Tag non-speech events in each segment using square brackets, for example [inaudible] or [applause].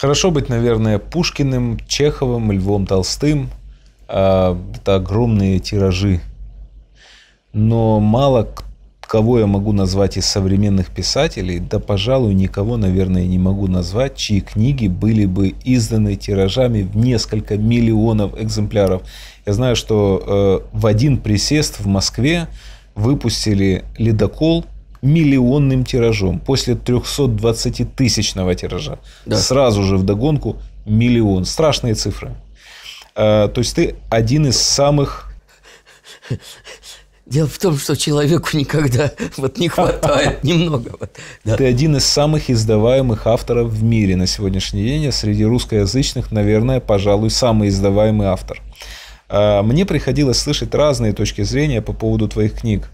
Хорошо быть, наверное, Пушкиным, Чеховым, Львом Толстым. А, это огромные тиражи. Но мало кого я могу назвать из современных писателей, да, пожалуй, никого, наверное, не могу назвать, чьи книги были бы изданы тиражами в несколько миллионов экземпляров. Я знаю, что э, в один присест в Москве выпустили «Ледокол», миллионным тиражом, после 320-тысячного тиража. Да. Сразу же в догонку миллион. Страшные цифры. А, то есть ты один из самых... [laughs] Дело в том, что человеку никогда вот не хватает [laughs] немного. Вот, да. Ты один из самых издаваемых авторов в мире на сегодняшний день, а среди русскоязычных, наверное, пожалуй, самый издаваемый автор. А, мне приходилось слышать разные точки зрения по поводу твоих книг.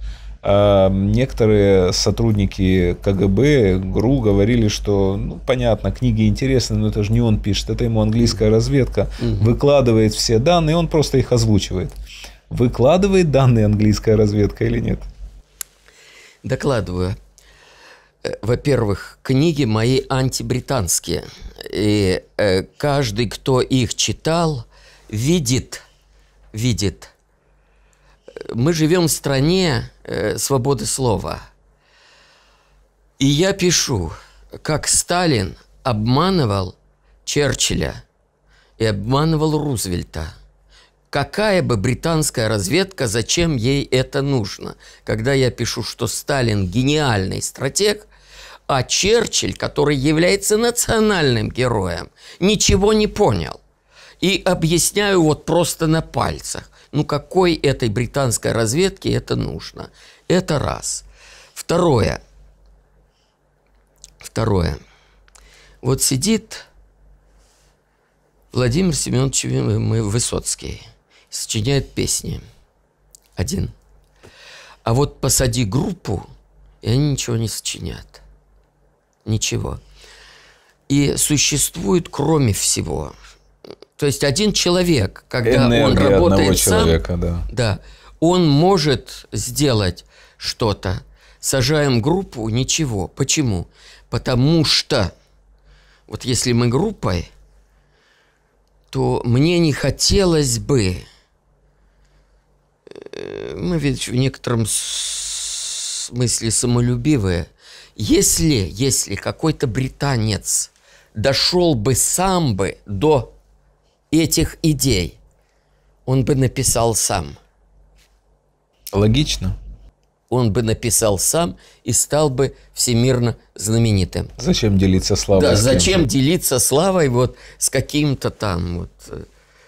Эм, некоторые сотрудники КГБ, ГРУ говорили, что, ну, понятно, книги интересны, но это же не он пишет, это ему английская разведка выкладывает все данные, он просто их озвучивает. Выкладывает данные английская разведка или нет? Докладываю. Э, во-первых, книги мои антибританские. И э, каждый, кто их читал, видит, видит – мы живем в стране э, свободы слова. И я пишу, как Сталин обманывал Черчилля и обманывал Рузвельта. Какая бы британская разведка, зачем ей это нужно? Когда я пишу, что Сталин гениальный стратег, а Черчилль, который является национальным героем, ничего не понял и объясняю вот просто на пальцах. Ну какой этой британской разведке это нужно? Это раз. Второе. Второе. Вот сидит Владимир Семенович Высоцкий, сочиняет песни. Один. А вот посади группу, и они ничего не сочинят. Ничего. И существует, кроме всего – то есть один человек, когда Энергия он работает сам, человека, да. да, он может сделать что-то. Сажаем группу, ничего. Почему? Потому что вот если мы группой, то мне не хотелось бы, э, мы ведь в некотором смысле самолюбивые, если, если какой-то британец дошел бы сам бы до этих идей он бы написал сам. Логично. Он бы написал сам и стал бы всемирно знаменитым. Зачем делиться славой? Да, зачем делиться славой вот с каким-то там вот э,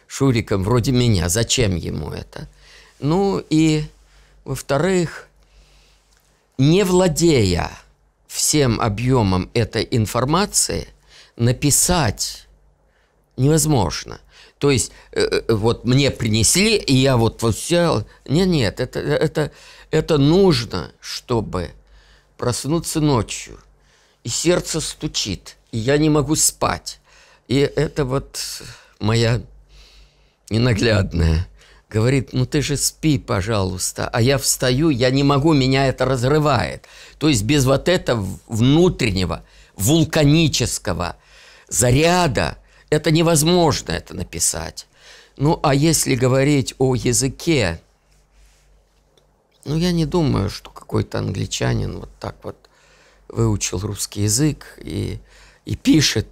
Шуриком вроде меня? Зачем ему это? Ну и, во-вторых, не владея всем объемом этой информации, написать невозможно. То есть э, э, вот мне принесли, и я вот, вот взял. Нет, нет, это, это, это нужно, чтобы проснуться ночью. И сердце стучит, и я не могу спать. И это вот моя ненаглядная говорит, ну ты же спи, пожалуйста. А я встаю, я не могу, меня это разрывает. То есть без вот этого внутреннего, вулканического заряда – это невозможно это написать. Ну, а если говорить о языке, ну, я не думаю, что какой-то англичанин вот так вот выучил русский язык и, и пишет